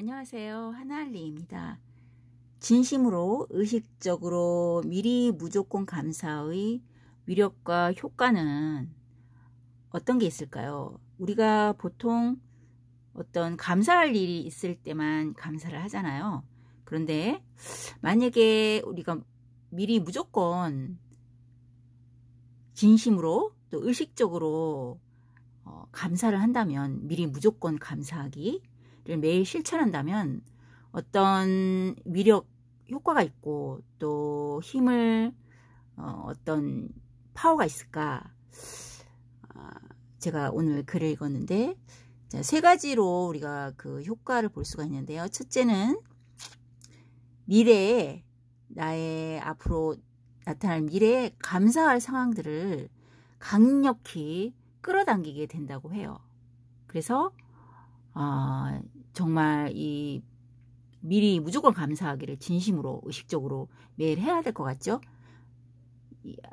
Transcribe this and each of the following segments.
안녕하세요. 하나알리입니다. 진심으로 의식적으로 미리 무조건 감사의 위력과 효과는 어떤 게 있을까요? 우리가 보통 어떤 감사할 일이 있을 때만 감사를 하잖아요. 그런데 만약에 우리가 미리 무조건 진심으로 또 의식적으로 어, 감사를 한다면 미리 무조건 감사하기 매일 실천한다면 어떤 위력 효과가 있고 또 힘을 어, 떤 파워가 있을까 아, 제가 오늘 글을 읽었는데 세 가지로 우리가 그 효과를 볼 수가 있는데요. 첫째는 미래에 나의 앞으로 나타날 미래에 감사할 상황들을 강력히 끌어당기게 된다고 해요. 그래서 어, 정말 이 미리 무조건 감사하기를 진심으로 의식적으로 매일 해야 될 것 같죠? 아,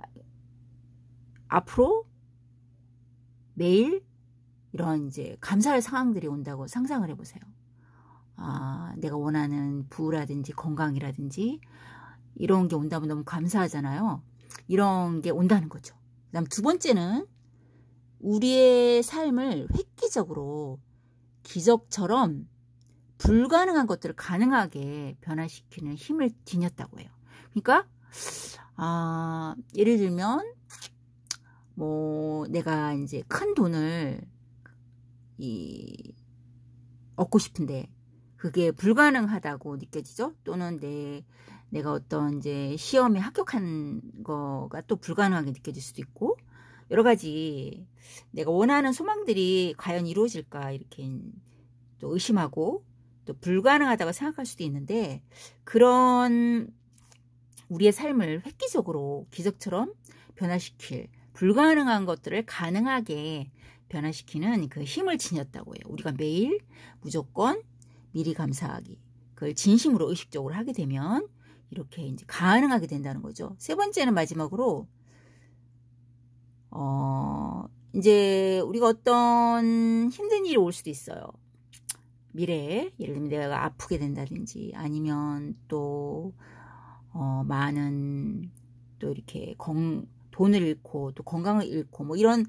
앞으로 매일 이런 이제 감사할 상황들이 온다고 상상을 해보세요. 아, 내가 원하는 부라든지 건강이라든지 이런 게 온다면 너무 감사하잖아요. 이런 게 온다는 거죠. 그다음 두 번째는 우리의 삶을 획기적으로 기적처럼 불가능한 것들을 가능하게 변화시키는 힘을 지녔다고 해요. 그러니까 아, 예를 들면 뭐 내가 이제 큰 돈을 이 얻고 싶은데 그게 불가능하다고 느껴지죠. 또는 내 내가 어떤 이제 시험에 합격한 거가 또 불가능하게 느껴질 수도 있고 여러 가지 내가 원하는 소망들이 과연 이루어질까 이렇게 또 의심하고 또 불가능하다고 생각할 수도 있는데 그런 우리의 삶을 획기적으로 기적처럼 변화시킬 불가능한 것들을 가능하게 변화시키는 그 힘을 지녔다고 해요. 우리가 매일 무조건 미리 감사하기. 그걸 진심으로 의식적으로 하게 되면 이렇게 이제 가능하게 된다는 거죠. 세 번째는 마지막으로 어, 이제 우리가 어떤 힘든 일이 올 수도 있어요. 미래에 예를 들면 내가 아프게 된다든지 아니면 또 어, 많은 또 이렇게 건, 돈을 잃고 또 건강을 잃고 뭐 이런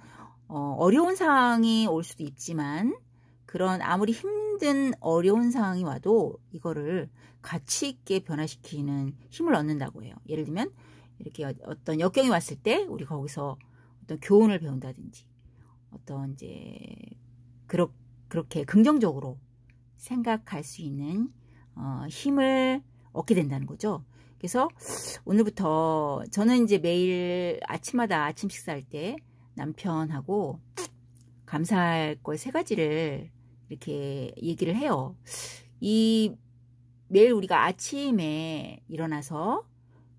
어, 어려운 상황이 올 수도 있지만 그런 아무리 힘든 어려운 상황이 와도 이거를 가치 있게 변화시키는 힘을 얻는다고 해요. 예를 들면 이렇게 어, 어떤 역경이 왔을 때 우리 거기서 어떤 교훈을 배운다든지 어떤 이제 그렇, 그렇게 긍정적으로 생각할 수 있는 어, 힘을 얻게 된다는 거죠. 그래서 오늘부터 저는 이제 매일 아침마다 아침 식사할 때 남편하고 감사할 걸 세 가지를 이렇게 얘기를 해요. 이 매일 우리가 아침에 일어나서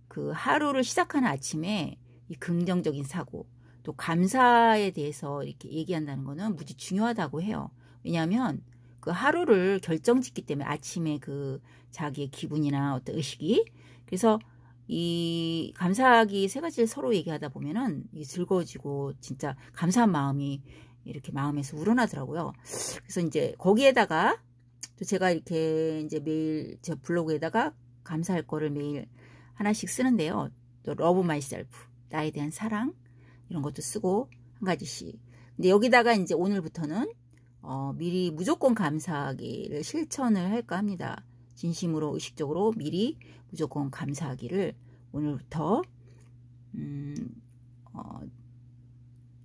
그 하루를 시작하는 아침에 이 긍정적인 사고, 또 감사에 대해서 이렇게 얘기한다는 거는 무지 중요하다고 해요. 왜냐하면 그 하루를 결정짓기 때문에 아침에 그 자기의 기분이나 어떤 의식이 그래서 이 감사하기 세 가지를 서로 얘기하다 보면은 이 즐거워지고 진짜 감사한 마음이 이렇게 마음에서 우러나더라고요. 그래서 이제 거기에다가 또 제가 이렇게 이제 매일 제 블로그에다가 감사할 거를 매일 하나씩 쓰는데요. 또 러브 마이셀프 나에 대한 사랑 이런 것도 쓰고 한 가지씩. 근데 여기다가 이제 오늘부터는 어, 미리 무조건 감사하기를 실천을 할까 합니다. 진심으로 의식적으로 미리 무조건 감사하기를 오늘부터 음, 어,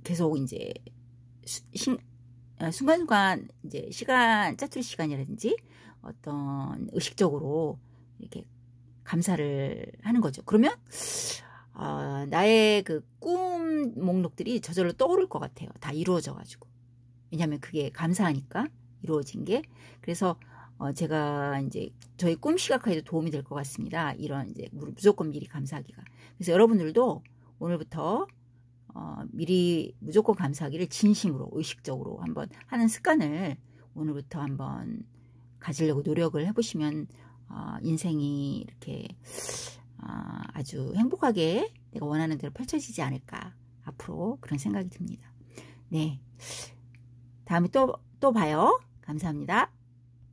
계속 이제 수, 신, 아, 순간순간 이제 시간 짜투리 시간이라든지 어떤 의식적으로 이렇게 감사를 하는 거죠. 그러면 어, 나의 그 목록들이 저절로 떠오를 것 같아요. 다 이루어져 가지고. 왜냐하면 그게 감사하니까 이루어진 게. 그래서 어 제가 이제 저희 꿈 시각화에도 도움이 될 것 같습니다. 이런 이제 무조건 미리 감사하기가. 그래서 여러분들도 오늘부터 어 미리 무조건 감사하기를 진심으로 의식적으로 한번 하는 습관을 오늘부터 한번 가지려고 노력을 해보시면 어 인생이 이렇게 어, 아주 행복하게 내가 원하는 대로 펼쳐지지 않을까 앞으로 그런 생각이 듭니다. 네. 다음에 또, 또 봐요. 감사합니다.